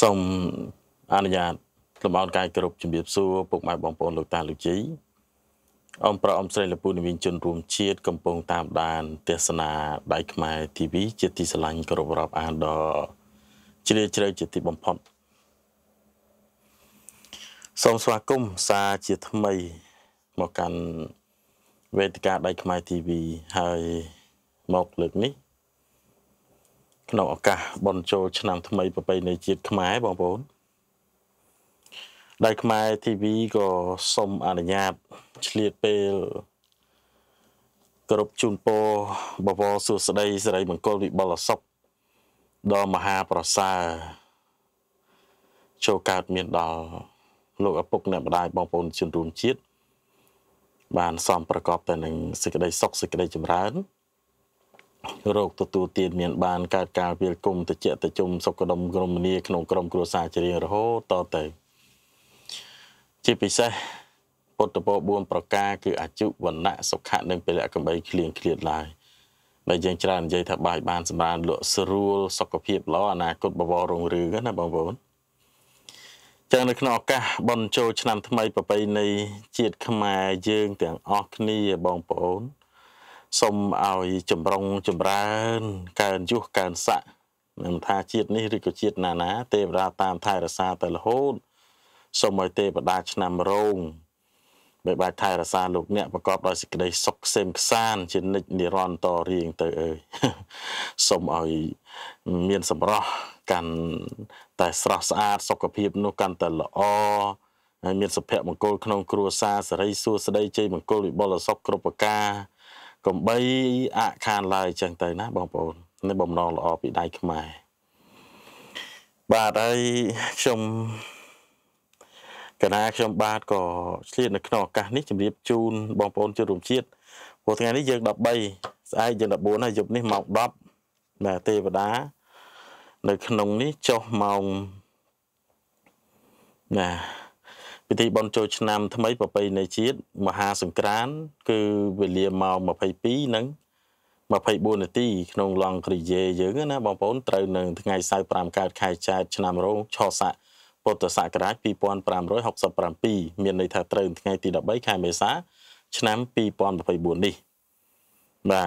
សូមអនុញ្ញាតលំអរកាយគ្រប់ជំរាបសួរពុកម៉ែបងប្អូនលោកតាលោកជ័យអំប្រអំស្រីលពូនិវិជនរួមជាតិកំពុងតាមដានទស្សនាដៃខ្មែរ TV ជាទីស្រឡាញ់គ្រប់រាប់អានដ៏ជ្រាលជ្រៅជាទីបំផុតសូមស្វាគមន៍សាជាថ្មី មកកាន់វេទិកាដៃខ្មែរ TV ហើយមកលើកនេះក្នុងឱកាសបុណ្យចូលឆ្នាំ ថ្មីប្រពៃណីជាតិខ្មែរបងប្អូនដោយខ្មែរ TV ក៏សូមអនុញ្ញាតឆ្លៀតពេលគ្រប់ជូនពរបវរសួស្តីសិរីមង្គលវិបុលសុខដល់មហាប្រសើរចូលកើតមានដល់លោកឪពុក អ្នកម្ដាយបងប្អូនជនរួមជាតិបានសំប្រកបតែនឹងសេចក្តីសុខសេចក្តីចម្រើនរោគទទួលទានមានបានកើតការវាលគុំតិចតិចុំសុខដុមក្រុមនីក្នុងក្រុមគ្រួសារជារៀងរហូតតទៅជាពិសេសពុទ្ធពរ4ប្រការគឺអជុវណៈសុខៈនិងពលៈកំបីឃ្លៀងឃ្លាតឡើយដែលយើងច្រើននិយាយថាបាយបានសម្រានលក់ស្រួលសុខភាពល្អអនាគតបវររុងរឿងណាបងប្អូនចឹងនៅក្នុងឱកាសបុណ្យចូលឆ្នាំថ្មីប្រពៃណីជាតិខ្មែរយើងទាំងអស់គ្នាបងប្អូនសូមឲ្យចម្រុងចម្រើនកើនយុះកើនស័កមិនថាជាតិនេះឬក៏ជាតិណាណាទេវតាតាមថែរក្សាទៅរហូតសូមឲ្យទេវតាឆ្នាំរោងបីបាច់ថែរក្សាលោកអ្នកប្រកបដោយសេចក្តីសុខក្សេមក្សាន ជានិច្ចនិរន្តររៀងទៅអើយសូមឲ្យមានសម្រស់កាន់តែស្រស់ស្អាត សុខភាព នោះ កាន់តែល្អហើយមានសុភមង្គលក្នុងគ្រួសារសិរីសួស្តីជ័យមង្គលវិបុលសុខគ្រប់ប្រការកំបីអខានឡើយចឹងទៅណា បងប្អូននេះបំណងល្អពីដៃខ្មែរបាទហើយខ្ញុំកណាខ្ញុំបាទក៏ឆ្លៀតនៅក្នុងឱកាសនេះជម្រាប ជូន បងប្អូនជនរួមជាតិព្រោះថ្ងៃនេះយើង13ស្អែកយើង14ហើយយប់នេះម៉ោង10បាទទេវតានៅក្នុងនេះចុះម៉ោងណាពិធីបុណ្យចូលឆ្នាំថ្មីប្រពៃណីជាតិមហាសង្ក្រាន្តគឺវេលាម៉ោង22និង24នាទីក្នុងឡង់គ្រីយេយើងណាបងប្អូនត្រូវនៅថ្ងៃសៅរ៍5កើតខែចែកឆ្នាំរោងឆស័កពុទ្ធសករាជ2567មានន័យថាត្រូវថ្ងៃទី13ខែមេសា ឆ្នាំ2024នេះបា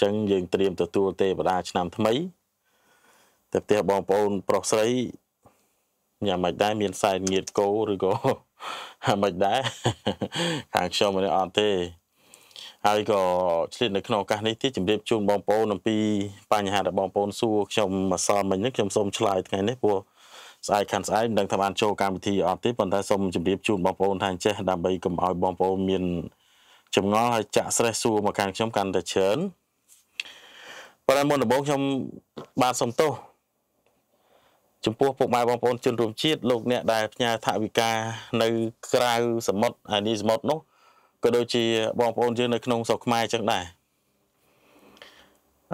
ទអញ្ចឹងយើងត្រៀមទទួលទេវតាឆ្នាំថ្មីតែផ្ទះបងប្អូនប្រុសស្រីញ៉ាំមិនដែរមានសែនងៀតគោឬក៏មិនដែរខាងខ្ញុំម្នាក់អត់ទេហើយក៏ឆ្លៀតនៅក្នុងឱកាសនេះទៀតជម្រាបជូនបងប្អូនអំពីបញ្ហាដែលបងប្អូនសួរខ្ញុំម្សិលមិញនេះខ្ញុំសូមឆ្លើយថ្ងៃនេះព្រោះស្អែកខាងស្អែកមិនដឹងថាបានចូលកម្មវិធីអត់ទេប៉ុន្តែសូមជម្រាបជូនបងប្អូនថាអញ្ចេះដើម្បីកុំឲ្យបងប្អូនមានចម្ងល់ហើយចាក់ស្រេះសួរមកខាងខ្ញុំកាន់តែច្រើនប៉ុន្តែមុនដំបូងខ្ញុំបាទសូមទោសចំពោះពុកម៉ែបងប្អូនជនរួមជាតិលោកអ្នកដែលផ្ញើថវិកានៅ ក្រៅសមុទ្រអានេះសមុទ្រនោះក៏ដូចជាបងប្អូនយើង នៅក្នុងស្រុកខ្មែរអញ្ចឹងដែរ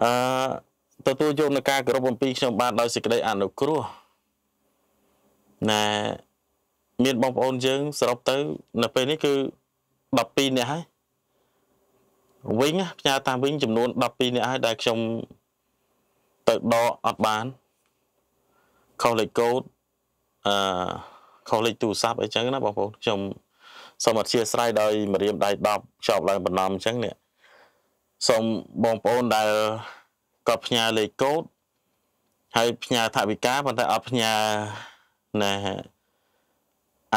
អឺទទួលយកនឹងការគោរពអំពីខ្ញុំបានដោយសេចក្តីអនុគ្រោះណែមានបងប្អូនយើងសរុបទៅ នៅពេលនេះគឺ12នាក់ហើយវិញផ្ញើតាមវិញចំនួន12នាក់ហើយដែលខ្ញុំទៅដកអត់បានខុសលេខកូដអឺខុសលេខទូរស័ព្ទអីចឹងណាបងប្អូនខ្ញុំសូមអធិស្ឋានដោយមរៀមដៃ10ខ្ចប់ឡើងបំណំអញ្ចឹងនេះសូមបងប្អូនដែលក៏ផ្ញើលេខកូដហើយផ្ញើថាវិការប៉ុន្តែអត់ផ្ញើណា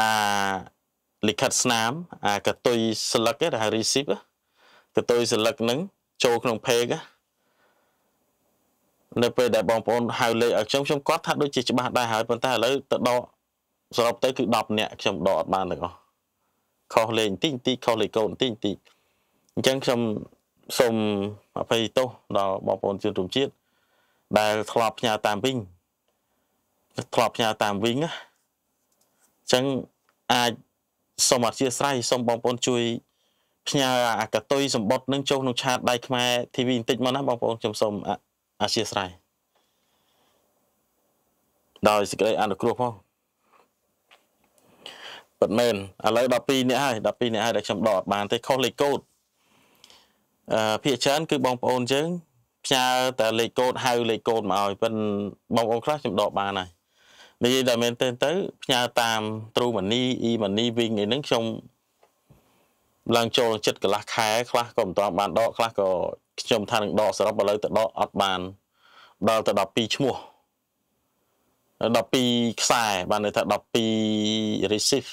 អាលិខិតស្នាមអាកតុយស្លឹកគេដែលហៅ receipt កតុយស្លឹកហ្នឹងចូលក្នុង page ណានៅពេលដែលបងប្អូនហៅលេខឲ្យខ្ញុំខ្ញុំគាត់ថាដូចជាច្បាស់ដែរហើយប៉ុន្តែឥឡូវទៅដកសរុបទៅគឺ10នាក់ខ្ញុំដកអត់បានទាំងអស់ខុសលេខបន្តិចបន្តិចខុសលេខកូនបន្តិចបន្តិចអញ្ចឹងខ្ញុំសូមអភ័យទោសដល់បងប្អូនជនរួមជាតិដែលធ្លាប់ផ្ញើតាមវិញធ្លាប់ផ្ញើតាមវិញណាអញ្ចឹងអាចសូមអធិស្ឋានសូមបងប្អូនជួយផ្ញើអាកតុយសម្បត្តិនឹងចូលក្នុងឆាតដៃខ្មែរ TV បន្តិចមកណាបងប្អូនខ្ញុំសូមអធិស្ឋានដោយសេចក្តីអនុគ្រោះផងពិតមែនឥឡូវ12នាក់ហើយ12នាក់ហើយដែលខ្ញុំដកអត់បានទេខុសលេខកូដអឺភាគច្រើនគឺបងប្អូនយើងផ្ញើតែលេខកូដហៅលេខកូដមកឲ្យប៉ិនបងប្អូនខ្លះខ្ញុំដកបានហើយនិយាយតែមែនទេទៅផ្ញើតាម True Money e-money Wing អីហ្នឹងខ្ញុំឡើងចូលចិត្តកន្លះខែខ្លះក៏មិនទាន់បានដកខ្លះក៏ខ្ញុំថានឹងដកសរុបឥឡូវទៅដកអត់បានដល់ទៅ12ឈ្មោះ12ខ្សែបានន័យថា12 receive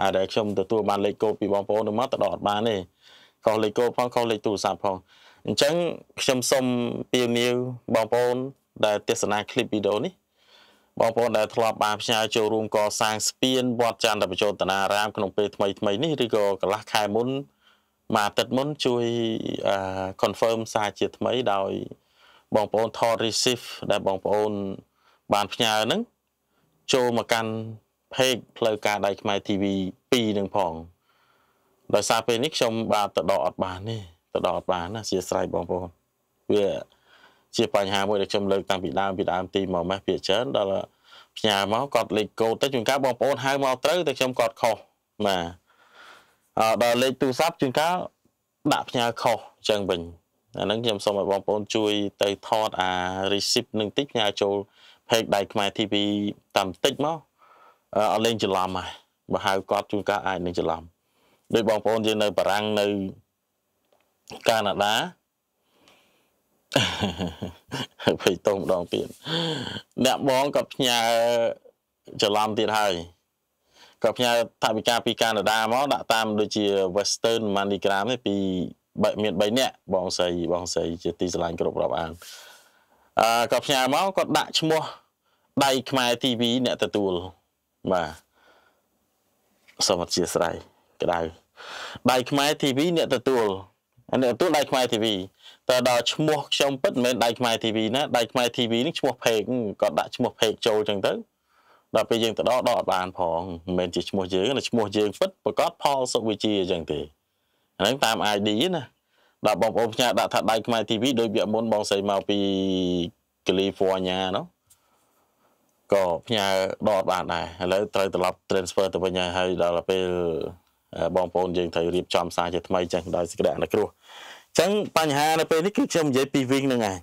អាចដែលខ្ញុំទទួលបានលេខកូដពីបងប្អូននោះមកទៅដកអត់បានទេកុសលេខកូដផងកុសលេខទូរស័ព្ទផងអញ្ចឹងខ្ញុំសូមពាវនាវបងប្អូន ដែលទស្សនាคลิปវីដេអូនេះបងប្អូនដែលធ្លាប់បានផ្ញើចូលរួមកសាងស្ពានវត្តចន្ទបជោតនារាមក្នុង ពេលថ្មីថ្មីនេះឬក៏កន្លះខែមុនមួយអាទិត្យមុន ជួយ confirm សារជាថ្មីដោយបងប្អូនថត receive ដែលបងប្អូនបានផ្ញើហ្នឹងចូលមកកាន់ page ផ្លូវការដៃខ្មែរ TV 2ហ្នឹងផងដោយសារពេលនេះខ្ញុំបាទទៅដកអត់បានទេទៅដកអត់បានណាសៀស្រ័យបងប្អូនវាជាបញ្ហាមួយដែលខ្ញុំលើកតាំងពីដើមពីដើមទីមកម៉េះភាកច្រើនដល់ផ្ញើមកគាត់លេខកូដទៅជួនកាលបងប្អូនហៅមកត្រូវតែខ្ញុំគាត់ខុសបាទដល់លេខទូរស័ព្ទជួនកាលដាក់ផ្ញើខុសអញ្ចឹងវិញអាហ្នឹងខ្ញុំសូមឲ្យបងប្អូនជួយទៅថត អា receipt នឹងតិចផ្ញើចូល page ដៃខ្មែរ TV តាមតិចមកអត់លេងច្រឡំហើយបើហៅគាត់ជួនកាលអាចនឹងច្រឡំដោយបងប្អូនយើងនៅបារាំងនៅកាណាដាភ័យតោម្ដងទៀតអ្នកបងក៏ផ្ញើច្រឡំទៀតហើយក៏ផ្ញើថវិកាពីកាណាដាមកដាក់តាមដូចជា Western MoneyGram នេះពីមាន3នាក់បងស្រីបងស្រីជាទីស្រឡាញ់គ្រប់រាប់អានអឺក៏ផ្ញើមកគាត់ដាក់ឈ្មោះដៃខ្មែរ TV អ្នកទទួលបាទសូមអធិស្ឋានក្តៅដៃខ្មែរ TV អ្នកទទួលអ្នកទទួលដៃខ្មែរ TV តើដល់ឈ្មោះខ្ញុំពិតមិនមែនដៃខ្មែរ TV ណាដៃខ្មែរ TV នេះឈ្មោះ page គាត់ដាក់ឈ្មោះ page ចូលចឹងទៅដល់ពេលយើងទៅដកដកបានផងមិនមែនជាឈ្មោះយើងណាឈ្មោះយើងពិតប្រកបផលសុវិជាអញ្ចឹងទេអាហ្នឹងតាម ID ណាដល់បងប្អូនផ្ញើដាក់ថាដៃខ្មែរ TV ដោយវគ្គមុនបងស្រីមកពី California នោះក៏ផ្ញើដកបានដែរឥឡូវត្រូវត្រឡប់ transfer ទៅវិញហើយហើយដល់ពេលបងប្អូនយើងត្រូវរៀបចំសារជាថ្មីចឹងដោយសេចក្តីអនុគ្រោះអញ្ចឹងបញ្ហានៅពេលនេះគឺខ្ញុំនិយាយពីវិញហ្នឹងឯង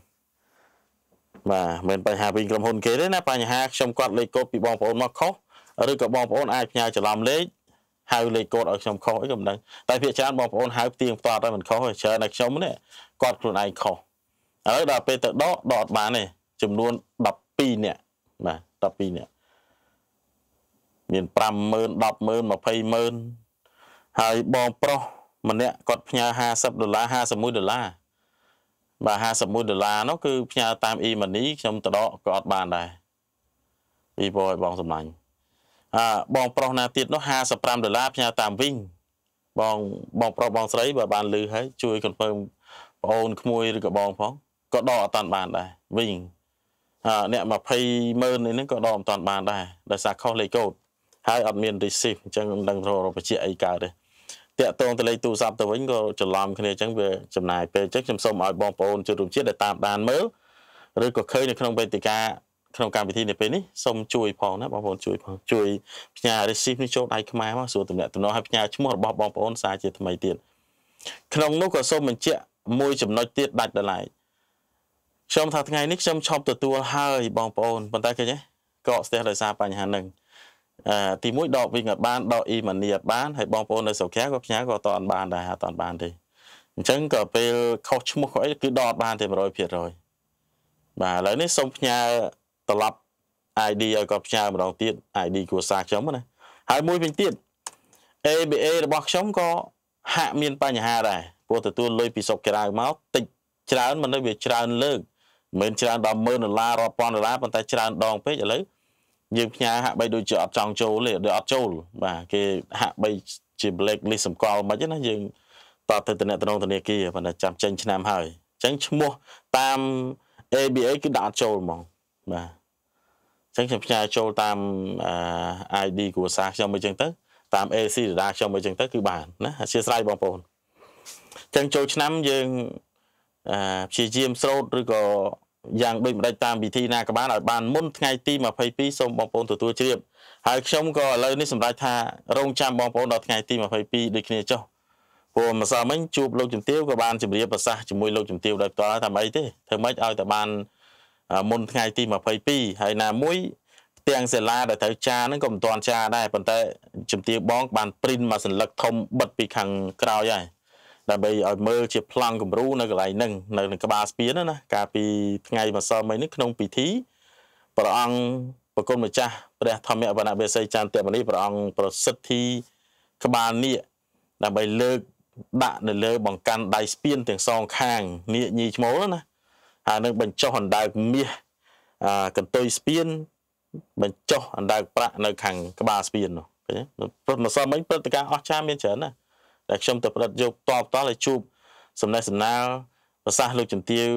បាទមិនបញ្ហាវិញក្រុមហ៊ុនគេទេណាបញ្ហាខ្ញុំគាត់លេខកូដពីបងប្អូនមកខុសឬក៏បងប្អូនអាចផ្ញើច្រឡំលេខហៅលេខកូដឲ្យខ្ញុំខុសអីក៏មិនដឹងតែភាគច្រើនបងប្អូនហៅផ្ទៀងផ្ទាត់តែមិនខុសទេច្រើនតែខ្ញុំនេះគាត់ខ្លួនឯងខុសឥឡូវដល់ពេលទៅដកដកអត់បានទេចំនួន12នាក់បាទ12នាក់មាន50000 100000 20000ហើយបងប្រុសម្នាក់គាត់ផ្ញើ50ដុល្លារ51ដុល្លារបាទ51ដុល្លារនោះគឺផ្ញើតាម e-money ខ្ញុំទៅដកក៏អត់បានដែរពីព្រោះឲ្យបងសម្លាញ់អឺបង ប្រុសណាទៀតនោះ55ដុល្លារផ្ញើតាមវិញបងបងប្រុសបងស្រីបើបានលឺហើយជួយ confirm បងអូនក្មួយឬក៏បងផងក៏ដកអត់តាន់បានដែរវិញអឺអ្នក20ម៉ឺននេះហ្នឹងក៏ដកមិនតាន់បានដែរដោយសារខុសលេខកូដហើយអត់មាន receive អញ្ចឹងមិនដឹងរកបញ្ជាអីកើតទេតាក់ទងទៅលេខទូរស័ព្ទទៅវិញក៏ច្រឡំគ្នាអញ្ចឹងវាចំណាយពេលអញ្ចឹងខ្ញុំសូមឲ្យបងប្អូនជនរួមជាតិដែលតាមដានមើលឬក៏ឃើញនៅក្នុងវេទិកាក្នុងកម្មវិធីនេះពេលនេះសូមជួយផងណាបងប្អូនជួយផងជួយផ្ញើ receipt នេះចូលដៃខ្មែរមកសួរតំណែងតំណងឲ្យផ្ញើឈ្មោះរបស់បងប្អូនសារជាថ្មីទៀតក្នុងនោះក៏សូមបញ្ជាក់មួយចំណុចទៀតដាច់ដライខ្ញុំថាថ្ងៃនេះខ្ញុំឈប់ទទួលហើយបងប្អូនប៉ុន្តែឃើញទេកកស្ទះដោយសារបញ្ហានឹងទីមួយដកវិញអត់បានដកអ៊ីម៉ានីអត់បានហើយបងប្អូននៅស្រុកក្រៅក៏ផ្ញើក៏អត់អត់បានដែរអត់អត់បានទេអញ្ចឹងក៏ពេលខុសឈ្មោះក៏អីគឺដកបានតែ100%បាទឥឡូវនេះសូមផ្ញើត្រឡប់ ID ឲ្យគាត់ផ្ញើម្ដងទៀត ID គ្រួសារខ្ញុំណាហើយមួយវិញទៀត ABA របស់ខ្ញុំក៏ហាក់មានបញ្ហាដែរព្រោះទទួលលុយពីសុកក្រៅមកតិចច្រើនមិនដូចវាច្រើនលើកមិនច្រើនដល់10000ដុល្លាររាប់ពាន់ដុល្លារប៉ុន្តែច្រើនដងពេកឥឡូវយើងផ្ញើហាក់បីដូចជាអត់ចង់ចូលទេដូចអត់ចូល បាទគេហាក់បីជា black list សម្គាល់មិនណាយើងតទៅតំណែងធនាគារប៉ុន្តែចាំចេញឆ្នាំហើយអញ្ចឹងឈ្មោះតាម ABA គឺដាក់ចូលហ្មងបាទអញ្ចឹងខ្ញុំផ្ញើចូលតាមអឺ ID គ្រួសារខ្ញុំអីចឹងទៅតាម AC ដដាខ្ញុំអីចឹងទៅគឺបានណាអធិស្ឋានបងប្អូនអញ្ចឹងចូលឆ្នាំយើងអឺព្យាយាមស្រោតឬក៏យ៉ាងដូចម្ដេចតាមវិធីណាក៏បានឲ្យបានមុនថ្ងៃទី22សូមបងប្អូនទទួលជ្រាបហើយខ្ញុំក៏ឥឡូវនេះសម្រេចថារងចាំបងប្អូនដល់ថ្ងៃទី22ដូចគ្នាចុះព្រោះម្សិលមិញជួបលោកជំទាវក៏បានជម្រាបប្រសាសន៍ជាមួយលោកជំទាវដោយផ្ទាល់ថាម៉េចទេធ្វើម៉េចឲ្យតែបានមុនថ្ងៃទី22ហើយណាមួយផ្ទាំងសិលាដែលត្រូវចាហ្នឹងក៏មិនទាន់ចាដែរប៉ុន្តែជំទាវបងបានព្រីនមកសញ្ញាធំបិទពីខាងក្រោយហើយដើម្បីឲ្យមើលជាប្លង់គំរូនៅកន្លែងហ្នឹងនៅក្នុងក្បាលស្ពានណាកាលពីថ្ងៃម្សិលមិញនេះក្នុងពិធីព្រះអង្គប្រគុណម្ចាស់ព្រះធម្មវណ្ណវេសីចន្ទមនីព្រះអង្គប្រសិទ្ធីក្បាលនៀកដើម្បីលើកដាក់នៅលើបង្កាន់ដៃស្ពានទាំងសងខាងនៀកញីឈ្មោលណាហើយនឹងបញ្ចុះអណ្ដើកមាសកន្ទុយស្ពានបញ្ចុះអណ្ដើកប្រាក់នៅ ខាងក្បាលស្ពាននោះព្រោះម្សិលមិញព្រឹត្តិការណ៍អស្ចារ្យមានច្រើនណាស់ដែលខ្ញុំទៅប្រឌិតយកតបតល់ឲ្យជួបសំណេះសំណាលប្រសាសន៍លោកចន្ទាវ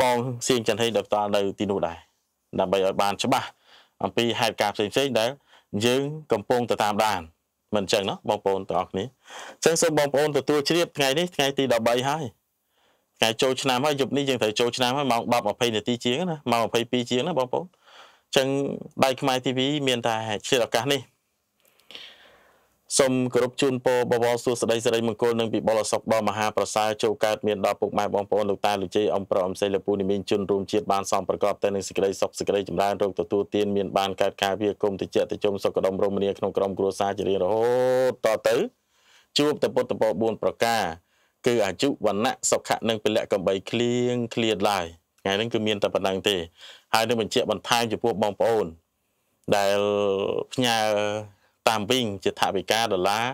បងសៀងចន្ទហេងដល់តនៅទីនោះដែរដើម្បីឲ្យបានច្បាស់អំពីហេតុការណ៍ផ្សេងៗដែលយើងកំពុងទៅតាមដានមិនអញ្ចឹងណាបងប្អូនទាំងអស់គ្នាអញ្ចឹងសូមបងប្អូនទទួលជ្រាបថ្ងៃនេះថ្ងៃទី13ហើយថ្ងៃចូលឆ្នាំហើយយប់នេះយើងត្រូវចូលឆ្នាំហើយម៉ោង10 20នាទីជាងណាម៉ោង22ជាងណាបងប្អូនអញ្ចឹងដៃខ្មែរ TV មានតែឆ្លៀតឱកាសនេះសូមគោរពជូនពរបវរសួស្តីសិរីមង្គលនិងពិបុលសុខដល់មហាប្រសើរចូលកើតមានដល់ពុកម៉ែបងប្អូនលោកតាលោកជ័យអំប្រអំសេលពូនិមីនជនរួមជាតិបានសំប្រកបទៅនឹងសេចក្តីសុខសេចក្តីចម្រើនរោគទទួលទានមានបានកើតការវាគុំតិចតិជុំសុខដុមរមនាក្នុងក្រុមគ្រួសារជារៀងរហូតតទៅជួបតពុទ្ធពរ4ប្រការ គឺអាយុវណ្ណៈសុខៈនិងពលៈកំបីគ្លៀងគ្លៀតឡើយថ្ងៃនេះគឺមានតែប៉ុណ្្នឹងទេហើយនឹងបញ្ជាក់បន្ថែមចំពោះបងប្អូនដែលផ្ញើតាមវិញជាថវិកាដុល្លារ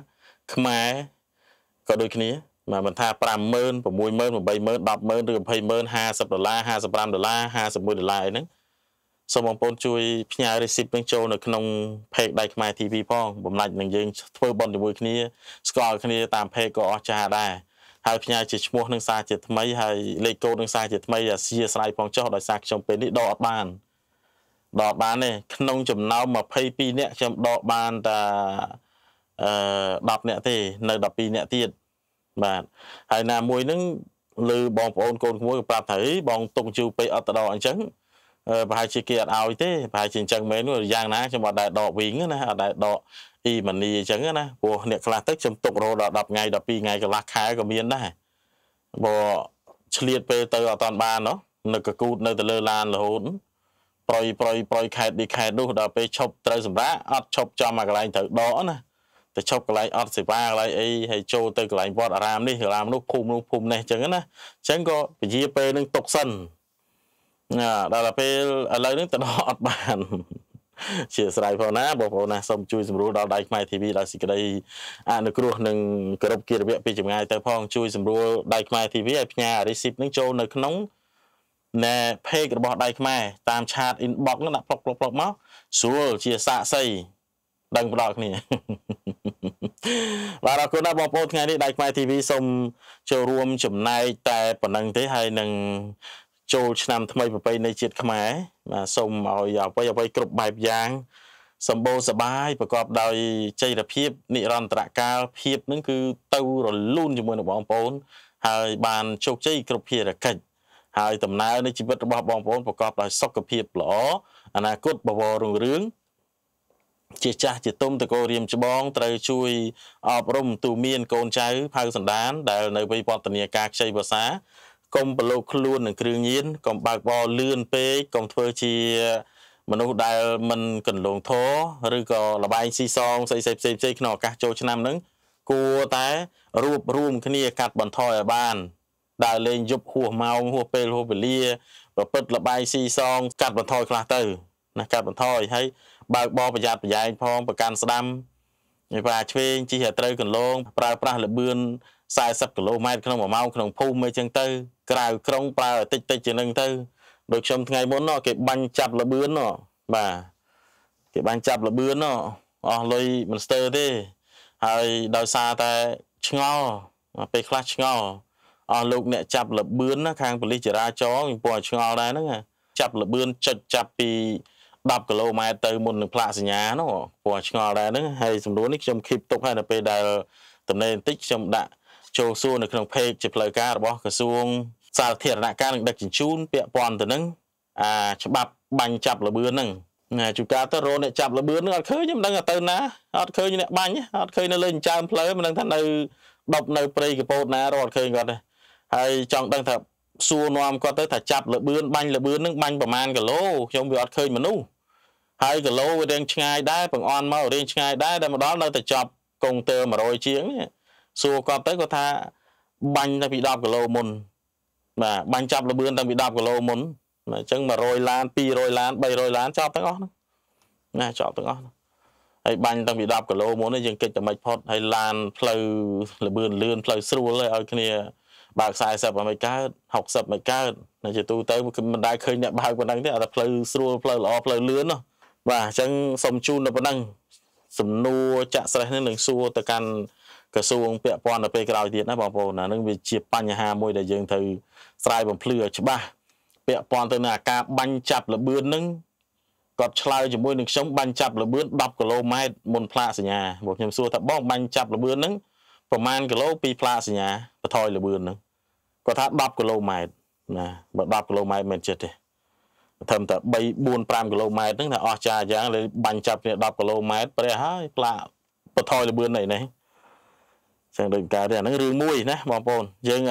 ខ្មែរក៏ដូចគ្នាមកមិនថា50000 60000 80000 100000ឬ20000 50ដុល្លារ55ដុល្លារ51ដុល្លារអីហ្នឹងសូមបងប្អូនជួយផ្ញើ receipt នឹងចូលនៅក្នុង page ដៃខ្មែរ TV ផងបំណាច់នឹងយើង ធ្វើបន់ជាមួយគ្នាស្គាល់គ្នាតាម page ក៏អស្ចារ្យដែរហើយផ្ញើជាឈ្មោះនឹងសារជាថ្មីហើយលេខកូដនឹងសារជាថ្មីអាស៊ីស្រ័យផងចុះដោយសារខ្ញុំពេលនេះដកអត់បានដកបានទេក្នុងចំណោម22នាក់ខ្ញុំដកបានតែអឺ10នាក់ទេនៅ12នាក់ទៀតបាទហើយណាមួយហ្នឹងឬបងប្អូនកូនក្មួយក៏ប្រាប់ថាអីបងຕົកជូរពេកអត់ទៅដកអញ្ចឹងប្រហែលជាគេអត់ឲ្យទេប្រហែលជាអញ្ចឹងមែនយ៉ាងណាខ្ញុំអត់ដែរដកវិញណាអត់ដែរដកអ៊ីម៉ានីអញ្ចឹងណាព្រោះអ្នកខ្លះទៅខ្ញុំຕົករហូតដល់10ថ្ងៃ12ថ្ងៃកន្លះខែក៏មានដែរបើឆ្លៀតពេលទៅអត់តាន់បានណោះនៅកកូតនៅទៅលើឡានរហូតប្រយប្រយប្រយខេតនេះខេតនោះដល់ពេលឈប់ត្រូវសម្រាកអត់ឈប់ចំមកកន្លែងត្រូវដកណាទៅឈប់កន្លែងអត់សេវាកន្លែងអីហើយចូលទៅកន្លែងវត្តអារាមនេះអារាមនោះភូមិនោះភូមិនេះអញ្ចឹងណាអញ្ចឹងក៏ពជាពេលនឹងຕົកសិនណាដល់ពេលឥឡូវនេះទៅដកអត់បានជាស្រ័យផងណាបងប្អូនណាសូមជួយ សម្រួលដល់ដៃខ្មែរ TV ដោយសេចក្តីអនុគ្រោះ និងគោរពគិរវៈពីចម្ងាយទៅផងជួយ សម្រួលដៃខ្មែរ TV ឲ្យផ្ញើ receipt នឹងចូលនៅក្នុងណែ page របស់ដៃខ្មែរតាមឆាត inbox ហ្នឹងដាក់ប្លុកប្លុកប្លុកមកស្រួលជាសាកសីដឹងផ្ដល់គ្នាបាទអរគុណដល់បងប្អូនថ្ងៃនេះដៃខ្មែរ TV សូមចូលរួមចំណែកតែប៉ុណ្ណឹងទេហើយនឹងចូលឆ្នាំថ្មីប្រពៃណីជាតិខ្មែរបាទសូមឲ្យអ្វីអ្វីគ្រប់បែបយ៉ាងសម្បូរសបាយប្រកបដោយចីរភាពនិរន្តរកាលភាព នឹងគឺ ទៅរលូនជាមួយនឹងបងប្អូន ហើយបានជោគជ័យគ្រប់ភារកិច្ចហើយដំណើរនៃជីវិតរបស់បងប្អូនប្រកបដោយសុខភាពល្អអនាគតបវររុងរឿងជាចាស់ជាទុំតកោរៀមច្បងត្រូវជួយអប់រំទូមានកូនចៅផៅសន្តាន ដែល នៅវិវត្តនាការខ្ចីភាសាកុំប្រឡូកខ្លួននឹងគ្រឿងញៀនកុំបើកបរលឿនពេកកុំធ្វើជា មនុស្សដែលមិនកន្លងធរឬក៏លបែងស៊ីសងផ្សេងផ្សេងផ្សេងក្នុងឱកាសចូលឆ្នាំហ្នឹងគួរតែរួបរวมគ្នាកាត់បន្ថយឲ្យបានដើរលេងយប់ហួសម៉ោង ហួសពេលហួសវេលាប្រព្រឹត្តលបាយស៊ីសងកាត់បន្ថយខ្លះទៅណាកាត់បន្ថយហើយបើកបោប្រយ័ត្នប្រយែងផងប្រកាន់ស្ដាំវាបាឆ្វេងជិះឲ្យត្រូវកន្លង ប្រើប្រាស់លបឿន40គីឡូម៉ែត្រក្នុង1ម៉ោងក្នុងភូមិអីចឹងទៅក្រៅក្រុងប្រើតិចតិចជាងនឹងទៅ ដូចខ្ញុំថ្ងៃមុនណោះគេបាញ់ចាប់លបឿនណោះបាទគេបាញ់ចាប់លបឿនណោះអស់លុយមិនស្ទើរទេហើយដោយសារតែឆ្ងល់ពេលខ្លះឆ្ងល់អស់លោកអ្នកចាប់លបឿនណាខាងប៉ូលីសចរាចរណ៍ខ្ញុំពណ៌ឆ្ងល់ដែរហ្នឹងចាប់លបឿនចុចចាប់ពី10គីឡូម៉ែត្រទៅមុននឹងផ្លាកសញ្ញានោះពណ៌ឆ្ងល់ដែរហ្នឹងហើយសំណួរនេះខ្ញុំឃីបទុកហើយនៅពេលដែលតំណែងបន្តិចខ្ញុំដាក់ចូលសួរនៅក្នុង page ជាផ្លូវការរបស់ក្រសួងសាធារណការនិងដឹកជញ្ជូនពាក់ព័ន្ធទៅនឹងអាច្បាប់បាញ់ចាប់លបឿនហ្នឹងណាជួនកាលទៅរកអ្នកចាប់លបឿនហ្នឹងអត់ឃើញខ្ញុំមិនដឹងទៅណាអត់ឃើញអ្នកបាញ់អត់ឃើញនៅលើចិញ្ចើមផ្លូវមិនដឹងថានៅដប់នៅព្រៃកពោតណារកអត់ឃើញគាត់ទេហើយចង់ដឹងថាសួរនាំគាត់ទៅថាចាប់លបឿនបាញ់លបឿននឹងបាញ់ប្រមាណគីឡូខ្ញុំវាអត់ឃើញមនុស្សហើយគីឡូវារៀងឆ្ងាយដែរបង្អន់មករៀងឆ្ងាយដែរតែមកដល់នៅតែចាប់កុងទ័រ100ជាងនេះសួរគាត់ទៅគាត់ថាបាញ់តាំងពី10គីឡូមុនបាទបាញ់ចាប់លបឿនតាំងពី10គីឡូមុនអញ្ចឹង100ឡាន200ឡាន300ឡានចប់ទាំងអស់ហ្នឹងណាចប់ទាំងអស់ហ្នឹងហើយបាញ់តាំងពី10គីឡូមុនយើងគិតតែមិនផុតហើយឡានផ្លូវលបឿនលឿនផ្លូវស្រួលឲ្យគ្នាបើក40មិនកើត60មិនកើតតែជាទូទៅគឺមិនដែលឃើញអ្នកបើកប៉ុណ្ណឹងទេអត់តែផ្លូវស្រួលផ្លូវល្អផ្លូវលឿននោះបាទអញ្ចឹងសូមជូនទៅប៉ុណ្ណឹងសំណួរចាក់ស្រេះនេះនឹងសួរទៅកាន់ក្រសួងពាក់ព័ន្ធទៅពេលក្រោយទៀតណាបងប្អូនណានឹងវាជាបញ្ហាមួយដែលយើងត្រូវស្រាយបំភ្លឺឲ្យច្បាស់ពាក់ព័ន្ធទៅនឹងអាការបាញ់ចាប់លបឿននឹងគាត់ឆ្លើយជាមួយនឹងខ្ញុំបាញ់ចាប់លបឿន10គីឡូម៉ែត្រមុនផ្លាកសញ្ញាមកខ្ញុំសួរថាបងបាញ់ចាប់លបឿននឹងប្រមាណគីឡូពីផ្លាកសញ្ញាបថយលបឿននឹងគាត់ថា10គីឡូម៉ែត្រណាបើ10គីឡូម៉ែត្រមិនចិត្តទេត្រឹមតែ3 4 5គីឡូម៉ែត្រហ្នឹងថាអស់ចាយ៉ាងលើបាញ់ចាប់គ្នា10គីឡូម៉ែត្រព្រះហើយផ្លាកបថយលបឿនអីនេះចឹងដូចការទេអាហ្នឹងរឿងមួយណាបងប្អូនយើង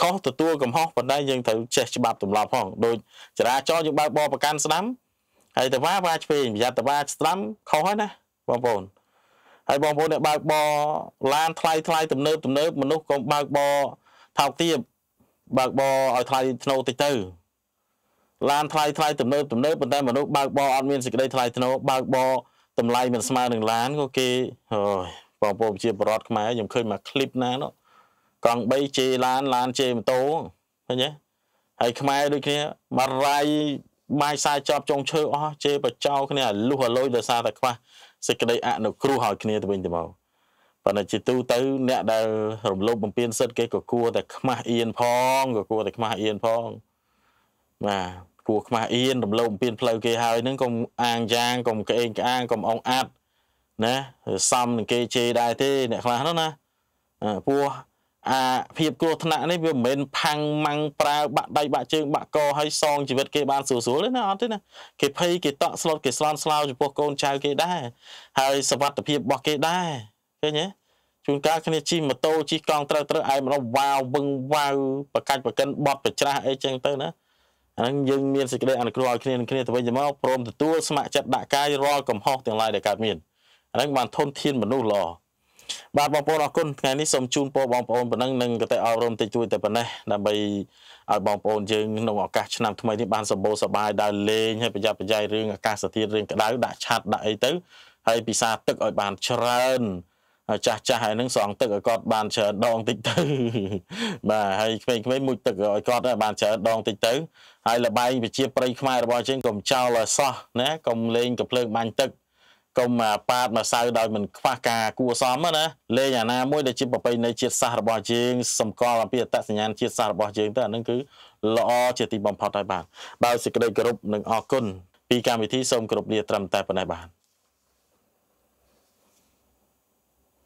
ខុសទទួលកំហុសប៉ុន្តែយើងត្រូវចេះច្បាប់ទម្លាប់ផងដូចចរាចរណ៍យើងបើកបរប្រកាន់ស្ដាំហើយតាវ៉ាវ៉ាឆ្វេងប្រយ័ត្នតាវ៉ាស្ដាំខុសហើយណាបងប្អូនហើយបងប្អូនអ្នកបើកបរឡានថ្លៃថ្លៃទំនើបទំនើបមនុស្សកុំបើកបរថោកទៀតបើកបរឲ្យថ្លៃធ្នូតិចទៅឡានថ្លៃថ្លៃទំនើបទំនើបប៉ុន្តែមនុស្សបើកបរអត់មានសេចក្តីថ្លៃធ្នូ បើកបរតម្លៃមិនស្មើនឹងឡានក៏គេអូយបងប្អូនជាបរតខ្មែរខ្ញុំឃើញមកឃ្លីបណានោះកង់3ជេឡានឡានជេម៉ូតូឃើញទេហើយខ្មែរដូចគ្នាបារាយបាយខ្សែចប់ចុងឈើអស់ជេបចោគ្នាលុះអលុយដោយសារតែខ្វះសេចក្តីអនុគ្រោះឲ្យគ្នាទៅវិញទៅមកប៉ុន្តែជាទូទៅអ្នកដែលរំលោភបំពានសិទ្ធិគេក៏គួរតែខ្មាស់អៀនផងក៏គួរតែខ្មាស់អៀនផងបាទគួរខ្មាស់អៀនរំលោភបំពានផ្លូវគេហើយហ្នឹងកុំអាងយ៉ាងកុំក្អេងក្អាងកុំអង្អាត់ណាសំនឹងគេជេរដែរទេអ្នកខ្លះហ្នឹងណាពោះអាភាពគ្រោះថ្នាក់នេះវាមិនមែនផាំងម៉ាំងប្រើបាក់ដៃបាក់ជើងបាក់កឲ្យសងជីវិតគេបានស្រួលស្រួលទេណាអត់ទេណាគេភ័យគេតក់ស្លុតគេស្លន់ស្លោចំពោះកូនចៅគេដែរហើយសវត្ថភាពរបស់គេដែរឃើញទេជួនកាលគ្នាជិះម៉ូតូជិះកង់ត្រូវត្រូវឯងម្ដងវ៉ាវវឹងវ៉ាវប្រកាច់ប្រកិនបត់ប្រច្រាស់អីចឹងទៅណាអាហ្នឹងយើងមានសេចក្តីអនុគ្រោះឲ្យគ្នានឹងគ្នាទៅវិញទៅមកព្រមទទួលស្ម័គ្រចិត្តដាក់កាយរាល់កំហុសទាំងឡាយដែលកើតមានអាហ្នឹងបានធនធានមនុស្សល្អបាទបងប្អូនអរគុណថ្ងៃនេះសូមជូនពរបងប្អូនប៉ុណ្ណឹងនិងកតែអប់រំតិចតួចតែប៉ុណ្ណេះដើម្បីឲ្យបងប្អូនយើងក្នុងឱកាសឆ្នាំថ្មីនេះបានសម្បូរសប្បាយដើរលេងហើយប្រយ័ត្នប្រយែងរឿងអាកាសធាតុរឿងក្តៅដាក់ឆ័ត្រដាក់អីទៅហើយពិសាទឹកឲ្យបានច្រើនចាស់ចាស់ហើយនឹងសងទឹកឲ្យគាត់បានច្រើនដងតិចទៅបាទហើយក្មេងៗមួយទឹកឲ្យគាត់បានច្រើនដងតិចទៅហើយលបែងប្រជាប្រិយខ្មែររបស់យើងកុំចោលឲ្យសោះណាកុំលេងកំភ្លើងបាញ់ទឹកកុំប៉ាតមកសៅដោយមិនខ្វះការគួសមណាលេងអាណាមួយដែលជាប្រពៃណីជាតិសាសន៍របស់យើងសម្គាល់អំពីអត្តសញ្ញាណជាតិសាសន៍របស់យើងទៅអានឹងគឺល្អជាទីបំផុតហើយបាទដោយសេចក្តីគោរពនិងអរគុណពីកម្មវិធីសូមគោរពលាត្រឹមតែប៉ុណ្ណេះបាទ